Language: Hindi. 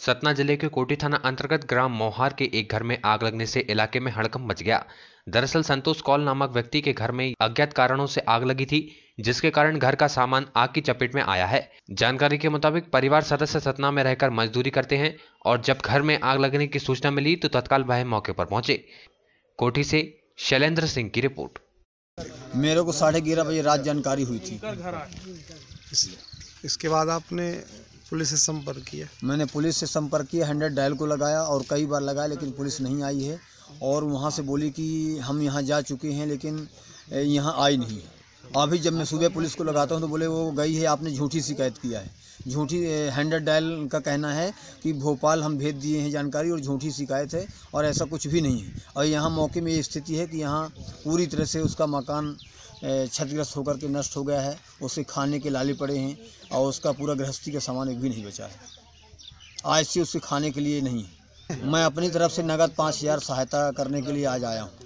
सतना जिले के कोटी थाना अंतर्गत ग्राम मोहार के एक घर में आग लगने से इलाके में हड़कम मच गया दरअसल संतोष कॉल नामक व्यक्ति के घर में अज्ञात कारणों से आग लगी थी जिसके कारण घर का सामान आग की चपेट में आया है जानकारी के मुताबिक परिवार सदस्य सतना में रहकर मजदूरी करते हैं और जब घर में आग लगने की सूचना मिली तो तत्काल वह मौके पर पहुंचे कोठी से शैलेंद्र सिंह की रिपोर्ट मेरे को साढ़े ग्यारह बजे रात जानकारी हुई थी इसके बाद आपने पुलिस से संपर्क किया मैंने पुलिस से संपर्क किया हंड्रेड डायल को लगाया और कई बार लगाया लेकिन पुलिस नहीं आई है और वहाँ से बोली कि हम यहाँ जा चुके हैं लेकिन यहाँ आई नहीं है अभी जब मैं सुबह पुलिस को लगाता हूँ तो बोले वो गई है आपने झूठी शिकायत किया है झूठी हैंडर डायल का कहना है कि भोपाल हम भेज दिए हैं जानकारी और झूठी शिकायत है और ऐसा कुछ भी नहीं है और यहाँ मौके में ये स्थिति है कि यहाँ पूरी तरह से उसका मकान क्षतिग्रस्त होकर के नष्ट हो गया है उसे खाने के लाले पड़े हैं और उसका पूरा गृहस्थी का सामान एक भी नहीं बचा है आज से उसे खाने के लिए नहीं मैं अपनी तरफ से नगद पाँच हज़ार सहायता करने के लिए आज आया हूँ